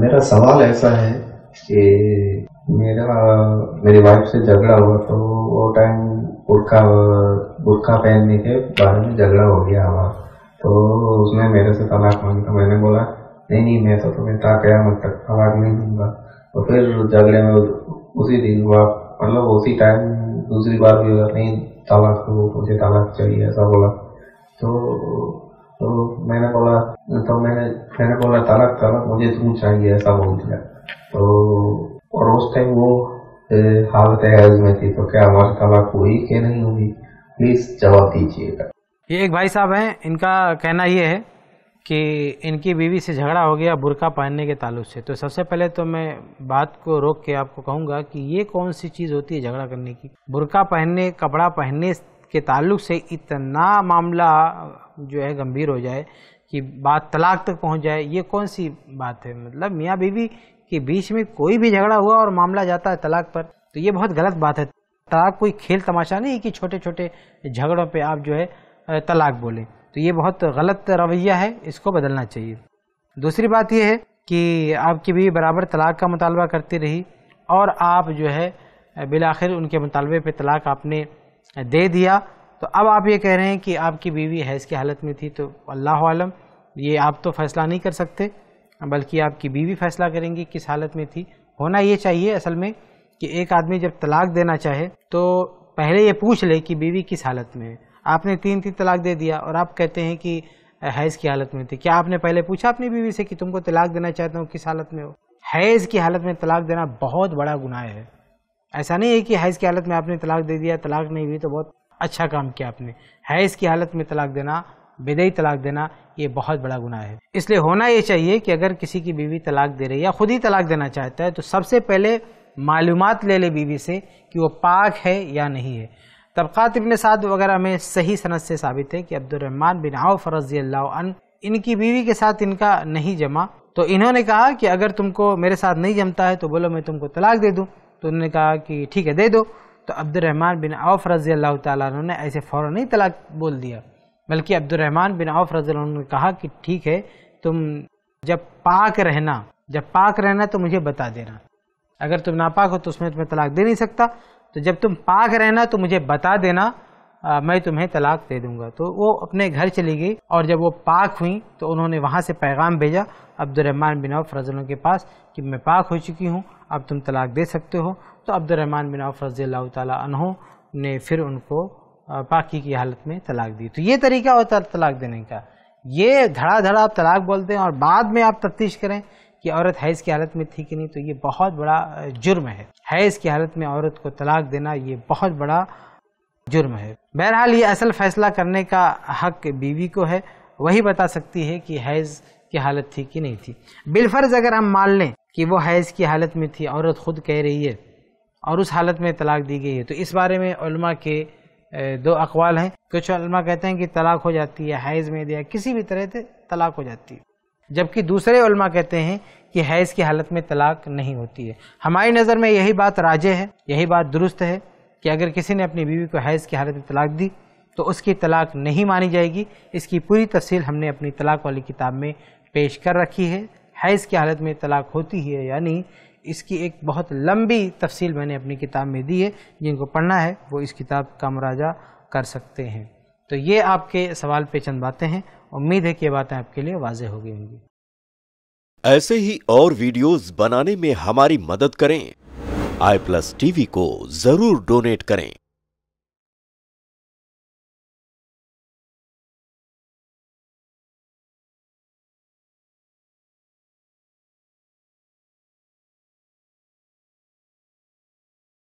मेरा सवाल ऐसा है कि मेरा मेरी वाइफ से झगड़ा हुआ तो वो टाइम बुरखा बुरखा पहनने के बारे में झगड़ा हो गया हुआ तो उसने मेरे से तलाक मांगी तो मैंने बोला नहीं नहीं मैं तो तुम्हें ताक कयामत तक तलाक नहीं दूंगा तो फिर झगड़े में उसी दिन हुआ मतलब उसी टाइम दूसरी बार भी नहीं तलाक मुझे तलाक चाहिए ऐसा बोला तो तो मैंने बोला तो मैंने मैंने बोला तलाक तलाक मुझे तुम चाहिए ऐसा बोल दिया तो और उस टाइम वो हालत हैज में थी तो क्या हमारी तलाक हुई कि नहीं हुई प्लीज जवाब दीजिएगा ये एक भाई साहब हैं इनका कहना ये है कि इनकी बीवी से झगड़ा हो गया बुरका पहनने के ताल्लुक से तो सबसे पहले तो मैं बात को रोक के आपको कहूँगा कि ये कौन सी चीज़ होती है झगड़ा करने की बुरका पहनने कपड़ा पहनने के ताल्लुक से इतना मामला जो है गंभीर हो जाए कि बात तलाक तक पहुंच जाए ये कौन सी बात है मतलब मियाँ बीवी के बीच में कोई भी झगड़ा हुआ और मामला जाता है तलाक पर तो ये बहुत गलत बात है तलाक कोई खेल तमाशा नहीं कि छोटे छोटे झगड़ों पे आप जो है तलाक बोलें तो ये बहुत गलत रवैया है इसको बदलना चाहिए दूसरी बात यह है कि आपकी बीवी बराबर तलाक का मुतालबा करती रही और आप जो है बिलाखिर उनके मुतालबे पे तलाक आपने दे दिया तो अब आप ये कह रहे हैं कि आपकी बीवी हैज़ की हालत में थी तो अल्लाह आलम ये आप तो फ़ैसला नहीं कर सकते बल्कि आपकी बीवी फ़ैसला करेंगी किस हालत में थी होना ये चाहिए असल में कि एक आदमी जब तलाक देना चाहे तो पहले ये पूछ ले कि बीवी किस हालत में है आपने तीन तीन तलाक दे दिया और आप कहते हैं कि हैज़ की हालत में थी क्या आपने पहले पूछा अपनी बीवी से कि तुमको तलाक देना चाहता हूँ किस हालत में हो हैज़ की हालत में तलाक देना बहुत बड़ा गुनाह है ऐसा नहीं है कि हैज़ की हालत में आपने तलाक दे दिया तलाक नहीं हुई तो बहुत अच्छा काम किया आपने है इसकी हालत में तलाक देना बेदई तलाक देना ये बहुत बड़ा गुनाह है इसलिए होना ये चाहिए कि अगर किसी की बीवी तलाक दे रही है या खुद ही तलाक देना चाहता है तो सबसे पहले मालूम ले ले बीवी से कि वो पाक है या नहीं है तबक़ात इबन साद वगैरह में सही सनत से साबित है कि अब्दुलरहमान बिन आओ फरजी अल्लाह इनकी बीवी के साथ इनका नहीं जमा तो इन्होंने कहा कि अगर तुमको मेरे साथ नहीं जमता है तो बोलो मैं तुमको तलाक दे दूँ तो उन्होंने कहा कि ठीक है दे दो तो अब्दुलरहमान बिन औफ रज़ी अल्लाह तु ने ऐसे फ़ौर नहीं तलाक बोल दिया बल्कि अब्दुलरहमान बिन औफ रज़ी ने कहा कि ठीक है तुम जब पाक रहना जब पाक रहना तो मुझे बता देना अगर तुम नापाक हो तो उसमें तुम्हें तलाक दे नहीं सकता तो जब तुम पाक रहना तो मुझे बता देना आ, मैं तुम्हें तलाक दे दूंगा तो वो अपने घर चली गई और जब वो पाक हुई तो उन्होंने वहाँ से पैगाम भेजा अब्दुलरहमान बिन औफ रजलों के पास कि मैं पाक हो चुकी हूँ अब तुम तलाक दे सकते हो तो अब्दुलरहमान बिन औफ रजी अल्लाह ने फिर उनको पाकि की हालत में तलाक दी तो ये तरीका होता है तलाक देने का ये धड़ाधड़ा आप तलाक बोलते हैं और बाद में आप तफ्तीश करें कि औरत हैज़ की हालत में थी कि नहीं तो ये बहुत बड़ा जुर्म है हैज़ की हालत में औरत को तलाक देना ये बहुत बड़ा जुर्म है बहरहाल ये असल फैसला करने का हक बीवी को है वही बता सकती है कि हैज़ की हालत थी कि नहीं थी बिलफर्ज अगर हम मान लें कि वो हैज़ की हालत में थी औरत खुद कह रही है और उस हालत में तलाक दी गई है तो इस बारे में के दो अकवाल हैं कुछ कहते हैं कि तलाक हो जाती है हैज़ में दिया किसी भी तरह से तलाक हो जाती है जबकि दूसरे कहते हैं कि हैज़ की हालत में तलाक नहीं होती है हमारी नज़र में यही बात राजे है यही बात दुरुस्त है कि अगर किसी ने अपनी बीवी को हैज़ की हालत में तलाक दी तो उसकी तलाक नहीं मानी जाएगी इसकी पूरी तफसील हमने अपनी तलाक वाली किताब में पेश कर रखी है हैज़ की हालत में तलाक होती है या नहीं इसकी एक बहुत लंबी तफसील मैंने अपनी किताब में दी है जिनको पढ़ना है वो इस किताब का मुराजा कर सकते हैं तो ये आपके सवाल पे चंद बातें हैं उम्मीद है कि ये बातें आपके लिए वाजह हो गई होंगी ऐसे ही और वीडियोस बनाने में हमारी मदद करें आई प्लस टीवी को जरूर डोनेट करें